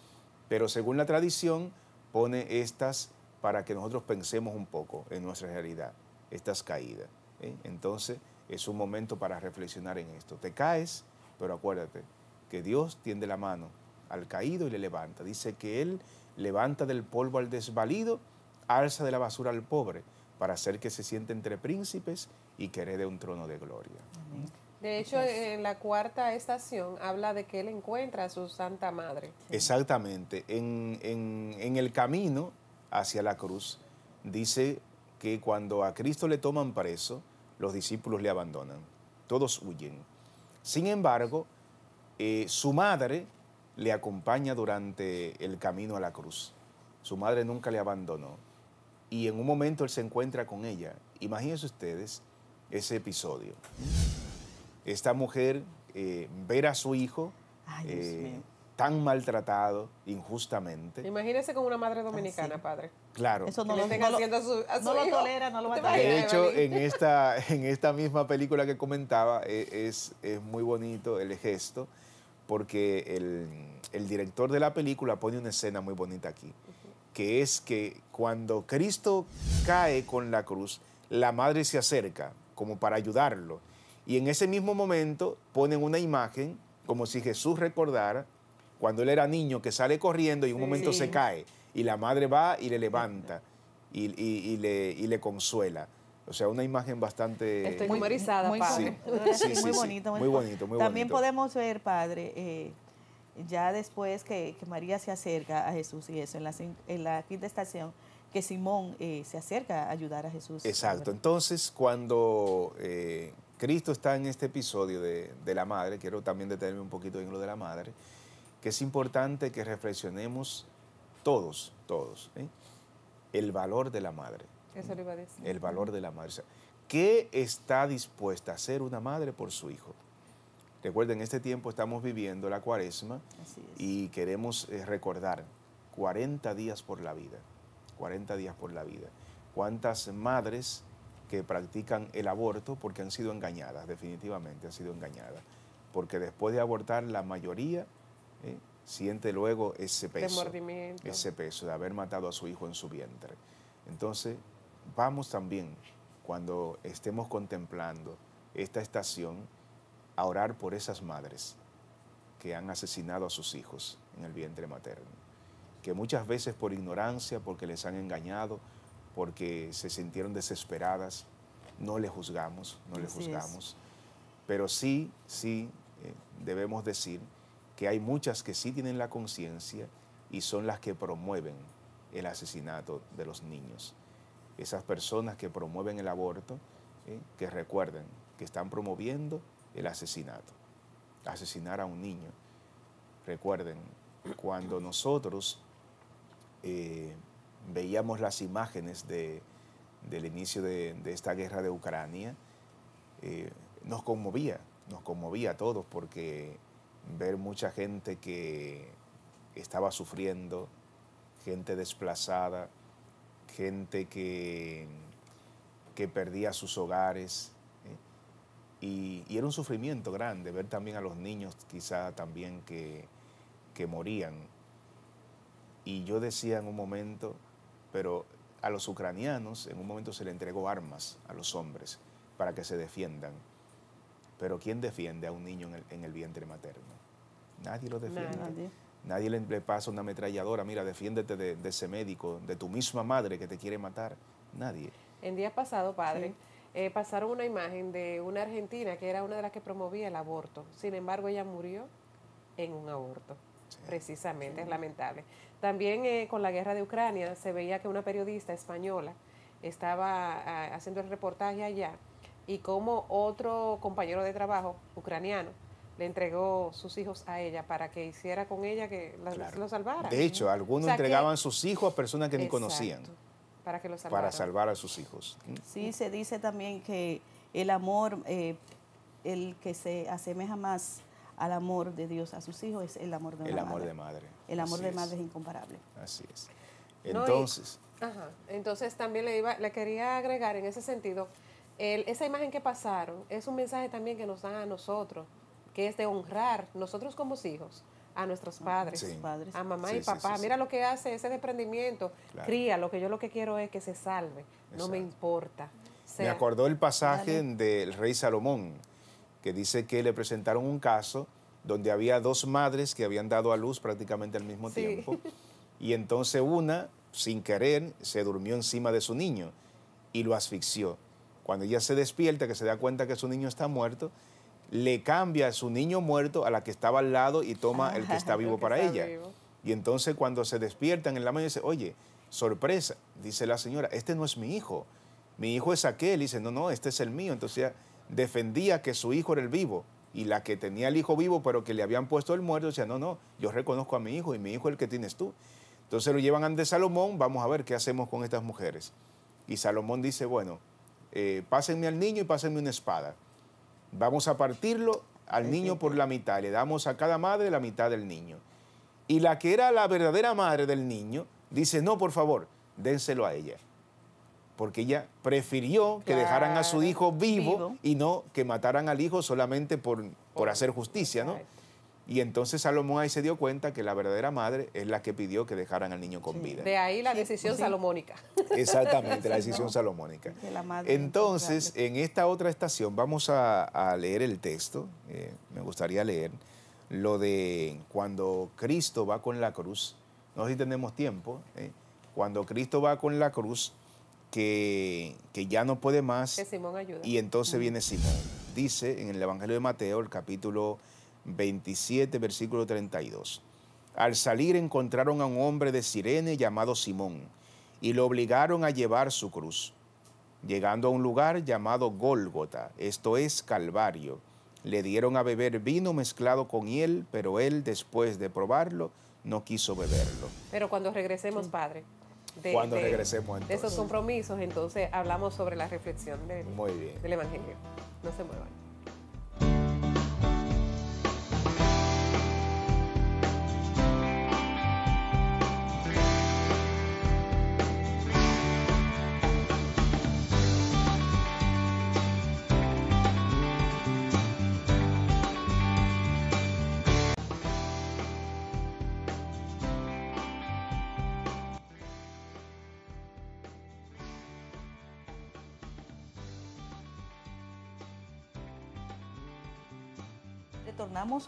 Speaker 2: Pero según la tradición, pone estas para que nosotros pensemos un poco en nuestra realidad, estas caídas. ¿eh? Entonces, es un momento para reflexionar en esto. Te caes, pero acuérdate, que Dios tiende la mano al caído y le levanta. Dice que Él levanta del polvo al desvalido, alza de la basura al pobre, para hacer que se siente entre príncipes y que herede un trono de gloria.
Speaker 1: De hecho, en la cuarta estación habla de que él encuentra a su Santa Madre.
Speaker 2: Exactamente. En, en, el camino hacia la cruz, dice que cuando a Cristo le toman preso, los discípulos le abandonan. Todos huyen. Sin embargo, eh, su madre le acompaña durante el camino a la cruz. Su madre nunca le abandonó. Y en un momento él se encuentra con ella. Imagínense ustedes ese episodio. Esta mujer eh, ver a su hijo eh, tan maltratado injustamente.
Speaker 1: Imagínese con una madre dominicana, padre. Claro. Eso no, lo, tolera, no lo va a
Speaker 3: De hecho, en
Speaker 2: esta, en esta misma película que comentaba, es, es muy bonito el gesto porque el, director de la película pone una escena muy bonita aquí, que es que cuando Cristo cae con la cruz, la madre se acerca como para ayudarlo. Y en ese mismo momento ponen una imagen como si Jesús recordara cuando él era niño que sale corriendo y un momento se cae y la madre va y le levanta y le consuela. O sea, una imagen bastante... Estoy muy, muy, padre. muy, bonito, muy, bonito, También podemos
Speaker 3: ver, padre, eh, ya después que, María se acerca a Jesús y eso, en la, en la quinta estación, que Simón eh, se acerca a ayudar a Jesús. Exacto.
Speaker 2: Entonces, cuando eh, Cristo está en este episodio de, de, la madre, quiero también detenerme un poquito en lo de la madre, que es importante que reflexionemos todos, todos, el valor de la madre.
Speaker 1: Eso le iba a decir. El valor
Speaker 2: de la madre. ¿Qué está dispuesta a hacer una madre por su hijo? Recuerden, en este tiempo estamos viviendo la cuaresma y queremos eh, recordar 40 días por la vida. 40 días por la vida. ¿Cuántas madres que practican el aborto porque han sido engañadas? Definitivamente han sido engañadas. Porque después de abortar, la mayoría ¿eh? siente luego ese peso. Ese peso de haber matado a su hijo en su vientre. Entonces, vamos también, cuando estemos contemplando esta estación, a orar por esas madres que han asesinado a sus hijos en el vientre materno, que muchas veces por ignorancia, porque les han engañado, porque se sintieron desesperadas, no les juzgamos, no le juzgamos, pero sí, sí eh, debemos decir que hay muchas que sí tienen la conciencia y son las que promueven el asesinato de los niños esas personas que promueven el aborto, que recuerden que están promoviendo el asesinato, asesinar a un niño. Recuerden, cuando nosotros eh, veíamos las imágenes del inicio de, esta guerra de Ucrania, eh, nos conmovía, nos conmovía a todos porque ver mucha gente que estaba sufriendo, gente desplazada, gente que, que perdía sus hogares. ¿eh? Y, era un sufrimiento grande ver también a los niños quizá también que, morían. Y yo decía en un momento, pero a los ucranianos en un momento se le entregó armas a los hombres para que se defiendan. Pero ¿quién defiende a un niño en el, en el vientre materno? Nadie lo defiende. Nadie. Nadie le, pasa una ametralladora, mira, defiéndete de, ese médico, de tu misma madre que te quiere matar. Nadie.
Speaker 1: En día pasado, padre, eh, pasaron una imagen de una argentina que era una de las que promovía el aborto. Sin embargo, ella murió en un aborto. Precisamente, es lamentable. También eh, con la guerra de Ucrania se veía que una periodista española estaba ah, haciendo el reportaje allá y como otro compañero de trabajo ucraniano le entregó sus hijos a ella para que hiciera con ella que los salvara. De hecho, algunos
Speaker 2: entregaban sus hijos a personas que ni conocían.
Speaker 3: Para que los salvaran. Para
Speaker 2: salvar a sus hijos. Mm.
Speaker 3: Sí, se dice también que el amor, eh, el que se asemeja más al amor de Dios a sus hijos es el amor de madre. el amor de madre.
Speaker 2: El amor de madre es
Speaker 3: incomparable. Así es. Entonces. ajá, entonces también
Speaker 1: le, iba, le quería agregar en ese sentido, esa imagen que pasaron es un mensaje también que nos dan a nosotros que es de honrar nosotros como hijos a nuestros mm. padres, a
Speaker 3: mamá y papá. Mira lo
Speaker 1: que hace ese desprendimiento. Cría, lo que yo lo que quiero es que se salve. No me importa. me acordó
Speaker 2: el pasaje del rey Salomón, que dice que le presentaron un caso donde había dos madres que habían dado a luz prácticamente al mismo tiempo. Y entonces una, sin querer, se durmió encima de su niño y lo asfixió. Cuando ella se despierta, que se da cuenta que su niño está muerto, le cambia su niño muerto a la que estaba al lado y toma el que ah, está vivo para ella. Y entonces cuando se despiertan en la mañana dice, oye, sorpresa, dice la señora, este no es mi hijo, mi hijo es aquel, y dice, no, no, este es el mío. Entonces defendía que su hijo era el vivo y la que tenía el hijo vivo pero que le habían puesto el muerto decía, no, no, yo reconozco a mi hijo y mi hijo es el que tienes tú. Entonces lo llevan ante Salomón, vamos a ver qué hacemos con estas mujeres. Y Salomón dice, bueno, eh, pásenme al niño y pásenme una espada. Vamos a partirlo al niño por la mitad, le damos a cada madre la mitad del niño. Y la que era la verdadera madre del niño dice, no, por favor, dénselo a ella. Porque ella prefirió que dejaran a su hijo vivo, y no que mataran al hijo solamente por, por hacer justicia, ¿no? Y entonces Salomón ahí se dio cuenta que la verdadera madre es la que pidió que dejaran al niño con vida. De
Speaker 1: ahí la decisión salomónica. Exactamente, la decisión
Speaker 2: salomónica. entonces, en esta otra estación vamos a, leer el texto, eh, me gustaría leer lo de cuando Cristo va con la cruz, no sé si tenemos tiempo, eh, cuando Cristo va con la cruz, que, que ya no puede más. Que
Speaker 1: Simón Y
Speaker 2: entonces viene Simón. Dice en el Evangelio de Mateo, el capítulo 27, versículo 32. Al salir encontraron a un hombre de Sirene llamado Simón y lo obligaron a llevar su cruz. Llegando a un lugar llamado Gólgota, esto es Calvario, le dieron a beber vino mezclado con hiel, pero él, después de probarlo, no quiso beberlo.
Speaker 1: Pero cuando regresemos, Padre, de, cuando esos compromisos, entonces hablamos sobre la reflexión del, Muy bien. del Evangelio. No se muevan.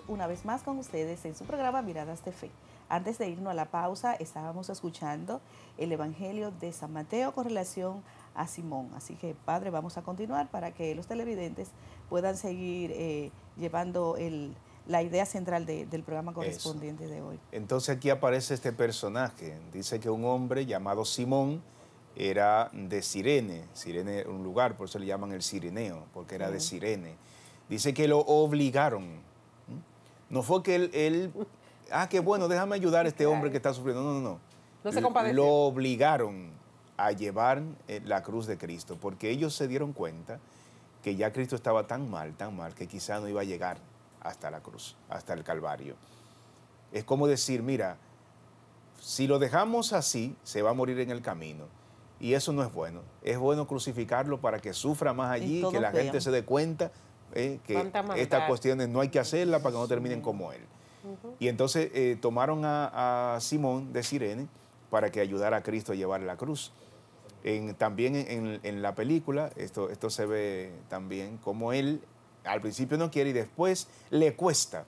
Speaker 3: una vez más con ustedes en su programa Miradas de Fe. Antes de irnos a la pausa, estábamos escuchando el Evangelio de San Mateo con relación a Simón. Así que, Padre, vamos a continuar para que los televidentes puedan seguir eh, llevando la idea central del programa correspondiente de
Speaker 2: hoy. Entonces aquí aparece este personaje. Dice que un hombre llamado Simón era de Sirene. Sirene era un lugar, por eso le llaman el Sireneo, porque era de Sirene. Dice que lo obligaron no fue que él, ah, qué bueno, déjame ayudar a este hombre que está sufriendo. No, no, no.
Speaker 3: No se Lo
Speaker 2: obligaron a llevar eh, la cruz de Cristo, porque ellos se dieron cuenta que ya Cristo estaba tan mal, tan mal, que quizá no iba a llegar hasta la cruz, hasta el Calvario. Es como decir, mira, si lo dejamos así, se va a morir en el camino. Y eso no es bueno. Es bueno crucificarlo para que sufra más allí, que la gente se dé cuenta ¿eh? que estas cuestiones no hay que hacerlas para que no terminen como él. Y entonces eh, tomaron a, Simón de Sirene para que ayudara a Cristo a llevar la cruz. también en, la película, esto, esto se ve también como él al principio no quiere y después le cuesta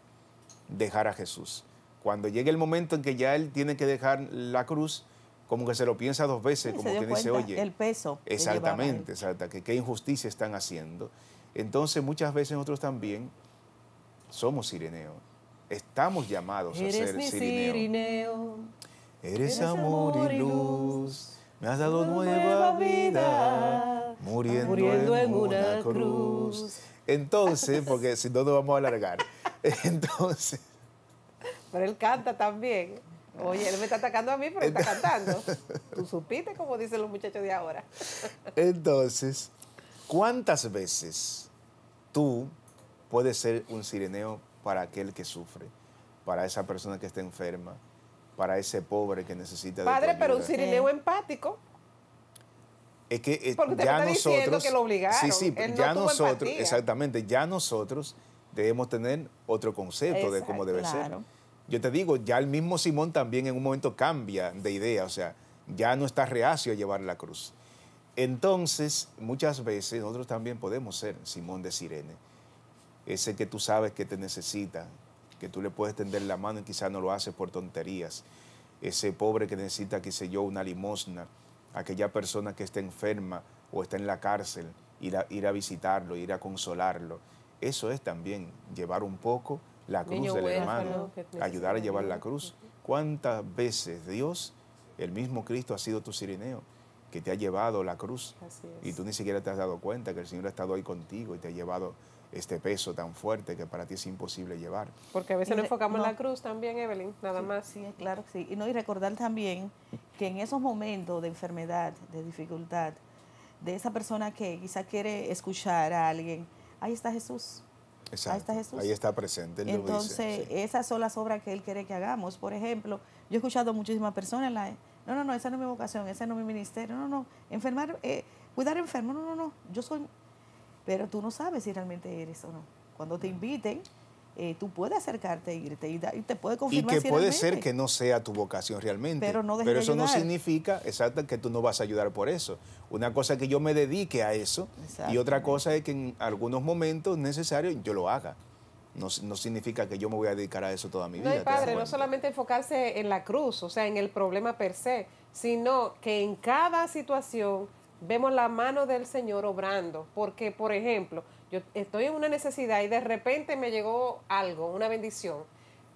Speaker 2: dejar a Jesús. Cuando llega el momento en que ya él tiene que dejar la cruz, como que se lo piensa dos veces, como que dice, oye, el peso.
Speaker 3: Exactamente,
Speaker 2: que qué injusticia están haciendo. Entonces muchas veces nosotros también somos sireneos. Estamos llamados a ser
Speaker 1: sireneos.
Speaker 2: Eres Eres, Eres amor, y luz. Me has dado nueva, vida. Muriendo, en, una cruz. Entonces, porque si no nos vamos a alargar. Entonces.
Speaker 1: Pero él canta también. Oye, él me está atacando a mí, pero está cantando. Tú supiste, como dicen los muchachos de ahora.
Speaker 2: Entonces, ¿cuántas veces tú puedes ser un sireneo para aquel que sufre, para esa persona que está enferma, para ese pobre que necesita Padre, de Padre, pero un sireneo
Speaker 1: empático.
Speaker 2: Es que eh, Porque ya nosotros que lo Sí, sí, ya nosotros, exactamente, ya nosotros debemos tener otro concepto de cómo debe ser. Yo te digo, ya el mismo Simón también en un momento cambia de idea, o sea, ya no está reacio a llevar la cruz. Entonces, muchas veces nosotros también podemos ser Simón de Sirene, ese que tú sabes que te necesita, que tú le puedes tender la mano y quizás no lo haces por tonterías, ese pobre que necesita, qué sé yo, una limosna, aquella persona que está enferma o está en la cárcel, ir a, ir a visitarlo, ir a consolarlo. Eso es también llevar un poco la cruz del hermano, ayudar a llevar la cruz. ¿Cuántas veces Dios, el mismo Cristo, ha sido tu sireneo? que te ha llevado la cruz. Y tú ni siquiera te has dado cuenta que el Señor ha estado ahí contigo y te ha llevado este peso tan fuerte que para ti es imposible llevar.
Speaker 1: Porque a
Speaker 3: veces nos enfocamos en la cruz también, Evelyn, nada más. Sí, claro que sí. Y, no, y recordar también que en esos momentos de enfermedad, de dificultad, de esa persona que quizá quiere escuchar a alguien, ahí está Jesús. Exacto. Ahí está Jesús. Ahí está
Speaker 2: presente. Él Entonces, lo dice,
Speaker 3: esas son las obras que Él quiere que hagamos. Por ejemplo, yo he escuchado a muchísimas personas en la no, no, no, esa no es mi vocación, ese no es mi ministerio. No, no, Enfermar, eh, cuidar enfermo, no, no, no. Yo soy. Pero tú no sabes si realmente eres o no. Cuando te inviten, eh, tú puedes acercarte e irte y, te puede confirmar. Y que puede ser que
Speaker 2: no sea tu vocación realmente. Pero, no pero eso no significa, exacto, que tú no vas a ayudar por eso. Una cosa es que yo me dedique a eso y otra cosa es que en algunos momentos necesarios yo lo haga no, significa que yo me voy a dedicar a eso toda mi vida. No, padre, no
Speaker 1: solamente enfocarse en la cruz, o sea, en el problema per se, sino que en cada situación vemos la mano del Señor obrando. Porque, por ejemplo, yo estoy en una necesidad y de repente me llegó algo, una bendición.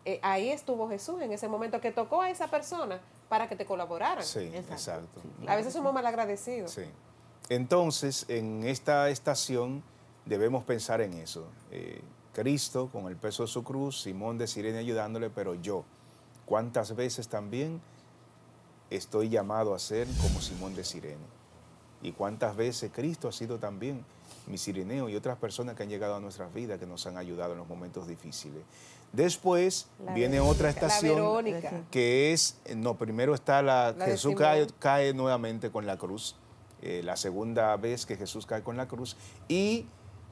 Speaker 1: Eh, ahí estuvo Jesús en ese momento que tocó a esa persona para que te colaborara... Sí, exacto. A veces somos mal agradecidos. Sí.
Speaker 2: Entonces, en esta estación debemos pensar en eso. Eh, Cristo con el peso de su cruz, Simón de Sirene ayudándole, pero yo, ¿cuántas veces también estoy llamado a ser como Simón de Sirene? ¿Y cuántas veces Cristo ha sido también mi sireneo y otras personas que han llegado a nuestras vidas, que nos han ayudado en los momentos difíciles? Después viene otra estación que es, eh, no, primero está la, Jesús cae, nuevamente con la cruz, eh, la segunda vez que Jesús cae con la cruz, y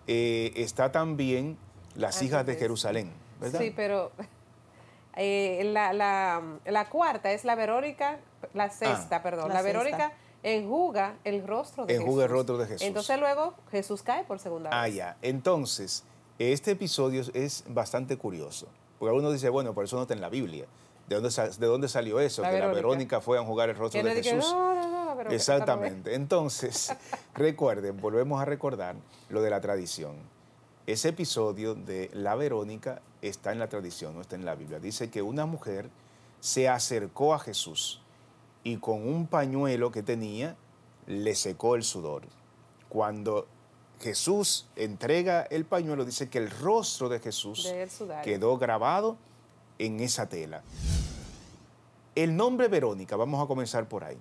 Speaker 2: eh, está también las hijas de Jerusalén, ¿verdad? Sí,
Speaker 1: pero eh, la, cuarta es la Verónica, la ah. sexta, perdón, la, Verónica enjuga el rostro de Jesús. Enjuga el rostro de Jesús. Entonces luego Jesús cae por segunda ah, vez. Ah,
Speaker 2: ya. Entonces, este episodio es bastante curioso, porque uno dice, bueno, por eso no está en la Biblia. ¿De dónde, ¿De dónde salió eso? que la Verónica fue a enjugar el rostro de Jesús.
Speaker 1: Exactamente.
Speaker 2: Entonces, recuerden, volvemos a recordar lo de la tradición ese episodio de la Verónica está en la tradición, no está en la Biblia. Dice que una mujer se acercó a Jesús y con un pañuelo que tenía le secó el sudor. Cuando Jesús entrega el pañuelo, dice que el rostro de Jesús quedó grabado en esa tela. El nombre Verónica, vamos a comenzar por ahí.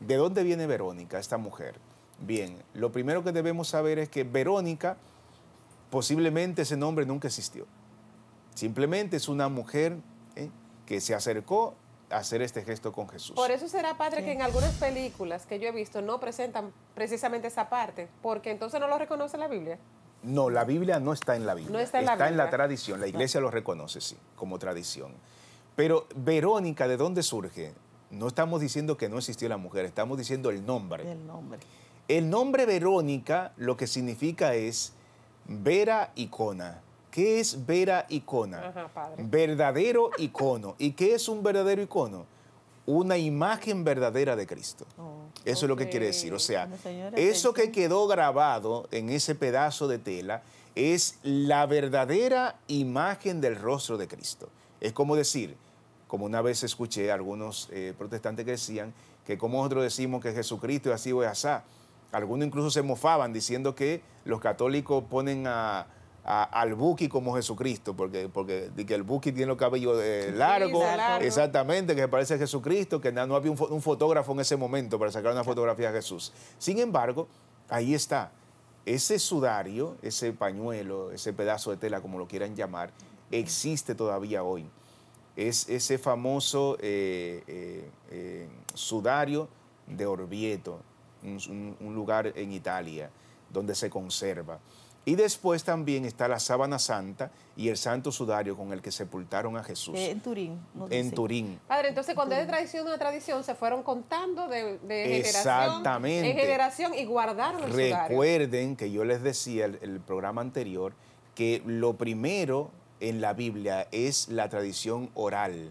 Speaker 2: ¿De dónde viene Verónica, esta mujer? Bien, lo primero que debemos saber es que Verónica Posiblemente ese nombre nunca existió. Simplemente es una mujer ¿eh? que se acercó a hacer este gesto con Jesús. Por eso
Speaker 1: será, padre, que en algunas películas que yo he visto no presentan precisamente esa parte, porque entonces no lo reconoce la Biblia.
Speaker 2: No, la Biblia no está en la Biblia. está en la, tradición. La iglesia lo reconoce, sí, como tradición. Pero Verónica, ¿de dónde surge? No estamos diciendo que no existió la mujer, estamos diciendo el nombre. El nombre. El nombre Verónica lo que significa es Vera Icona. ¿Qué es Vera Icona? Verdadero icono. ¿Y qué es un verdadero icono? Una imagen verdadera de Cristo. Oh, eso es lo que quiere decir. O sea, eso que quedó grabado en ese pedazo de tela es la verdadera imagen del rostro de Cristo. Es como decir, como una vez escuché a algunos eh, protestantes que decían que como nosotros decimos que Jesucristo es así o es asá, algunos incluso se mofaban diciendo que los católicos ponen al Buki como Jesucristo, porque, porque que el Buki tiene los cabellos eh, largos, exactamente, que se parece a Jesucristo, que no, había un, fotógrafo en ese momento para sacar una fotografía de Jesús. Sin embargo, ahí está. Ese sudario, ese pañuelo, ese pedazo de tela, como lo quieran llamar, existe todavía hoy. Es ese famoso eh, eh, sudario de Orvieto, un, lugar en Italia donde se conserva. Y después también está la sábana santa y el santo sudario con el que sepultaron a Jesús. Eh, en
Speaker 1: Turín. en Turín. Padre, entonces cuando es de tradición una tradición, se fueron contando de, generación generación y guardaron el Recuerden
Speaker 2: que yo les decía el, el programa anterior que lo primero en la Biblia es la tradición oral.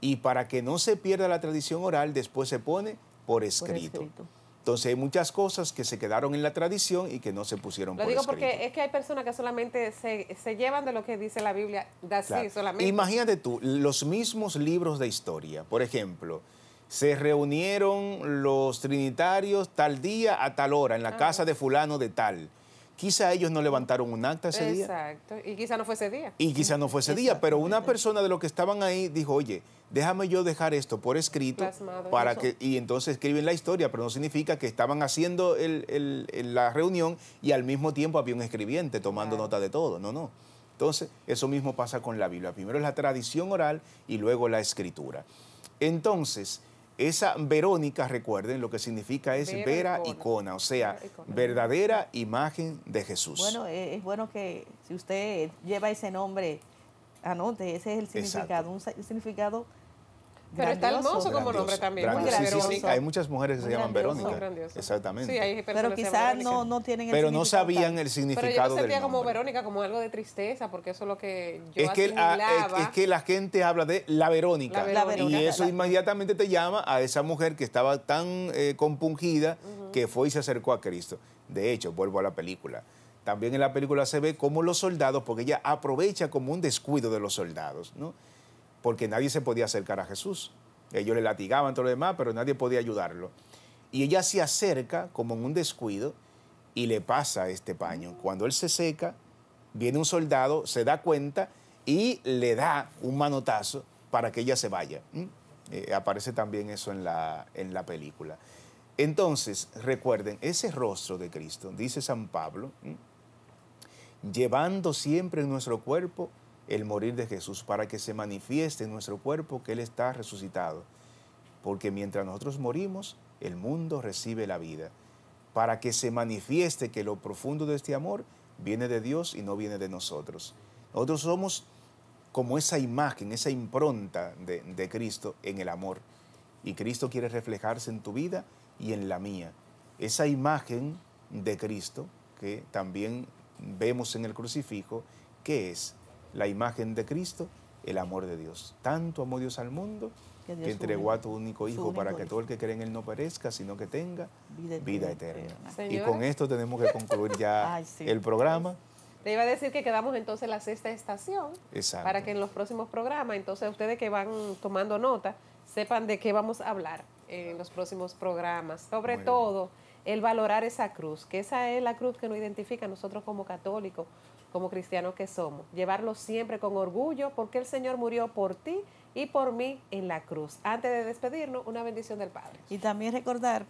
Speaker 2: Y para que no se pierda la tradición oral, después se pone Por escrito. Por escrito. Entonces hay muchas cosas que se quedaron en la tradición y que no se pusieron Lo digo porque
Speaker 1: es que hay personas que solamente se, llevan de lo que dice la Biblia, así solamente. Imagínate
Speaker 2: tú, los mismos libros de historia, por ejemplo, se reunieron los trinitarios tal día a tal hora en la casa de fulano de tal. Quizá ellos no levantaron un acta ese día.
Speaker 1: Exacto. Y quizá no fue ese día.
Speaker 2: Y quizá no fue ese día, pero una persona de los que estaban ahí dijo, oye, déjame yo dejar esto por escrito para que y entonces escriben la historia, pero no significa que estaban haciendo la reunión y al mismo tiempo había un escribiente tomando nota de todo, no, no. Entonces, eso mismo pasa con la Biblia. Primero es la tradición oral y luego la escritura. Entonces, esa Verónica, recuerden, lo que significa es vera, icona. o sea, verdadera imagen de Jesús. Bueno,
Speaker 3: eh, es bueno que si usted lleva ese nombre, anote, ese es el significado, un significado
Speaker 1: pero está hermoso como nombre también. Hay muchas mujeres que
Speaker 2: se llaman Verónica. Exactamente.
Speaker 3: pero quizás no,
Speaker 1: tienen el Pero no sabían el significado pero yo sentía como Verónica como algo de tristeza, porque eso es lo que yo es que, ah, es,
Speaker 2: que la gente habla de la Verónica. Y, eso inmediatamente te llama a esa mujer que estaba tan eh, compungida que fue y se acercó a Cristo. De hecho, vuelvo a la película. También en la película se ve como los soldados, porque ella aprovecha como un descuido de los soldados, ¿no? porque nadie se podía acercar a Jesús. Ellos le latigaban todo lo demás, pero nadie podía ayudarlo. Y ella se acerca como en un descuido y le pasa este paño. Cuando él se seca, viene un soldado, se da cuenta y le da un manotazo para que ella se vaya. ¿Mm? Eh, aparece también eso en la, en la película. Entonces, recuerden, ese rostro de Cristo, dice San Pablo, ¿Mm? llevando siempre en nuestro cuerpo el morir de Jesús, para que se manifieste en nuestro cuerpo que Él está resucitado. Porque mientras nosotros morimos, el mundo recibe la vida. Para que se manifieste que lo profundo de este amor viene de Dios y no viene de nosotros. Nosotros somos como esa imagen, esa impronta de, Cristo en el amor. Y Cristo quiere reflejarse en tu vida y en la mía. Esa imagen de Cristo que también vemos en el crucifijo, que es la imagen de Cristo, el amor de Dios. Tanto amó Dios al mundo
Speaker 3: que, entregó a tu
Speaker 2: único hijo para que todo el que cree en él no perezca, sino que tenga vida, eterna. Y con esto tenemos que concluir ya el programa.
Speaker 1: Te iba a decir que quedamos entonces la sexta estación para que en los próximos programas, entonces ustedes que van tomando nota, sepan de qué vamos a hablar en los próximos programas. Sobre todo, el valorar esa cruz, que esa es la cruz que nos identifica a nosotros como católicos, como cristianos que somos. Llevarlo siempre con orgullo porque el Señor murió por ti y por mí en la cruz. Antes de despedirnos, una bendición del Padre.
Speaker 3: Y también recordar,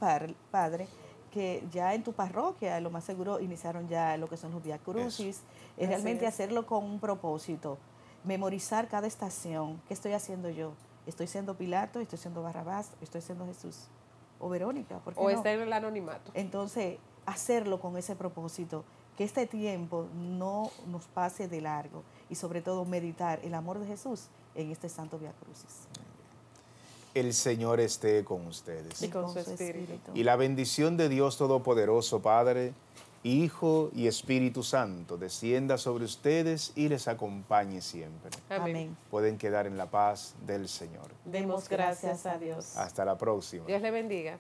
Speaker 3: Padre, que ya en tu parroquia, lo más seguro, iniciaron ya lo que son los Via Crucis. Es realmente hacerlo con un propósito. Memorizar cada estación. ¿Qué estoy haciendo yo? ¿Estoy siendo Pilato? ¿Estoy siendo Barrabás? ¿Estoy siendo Jesús? ¿O Verónica? o estar en el anonimato. Entonces, hacerlo con ese propósito que este tiempo no nos pase de largo y sobre todo meditar el amor de Jesús en este Santo Via Crucis.
Speaker 2: El Señor esté con ustedes. Y con su espíritu. Y la bendición de Dios Todopoderoso, Padre, Hijo y Espíritu Santo, descienda sobre ustedes y les acompañe siempre. Amén. Pueden quedar en la paz del Señor.
Speaker 3: Demos gracias a Dios.
Speaker 2: Hasta la próxima.
Speaker 1: Dios le bendiga.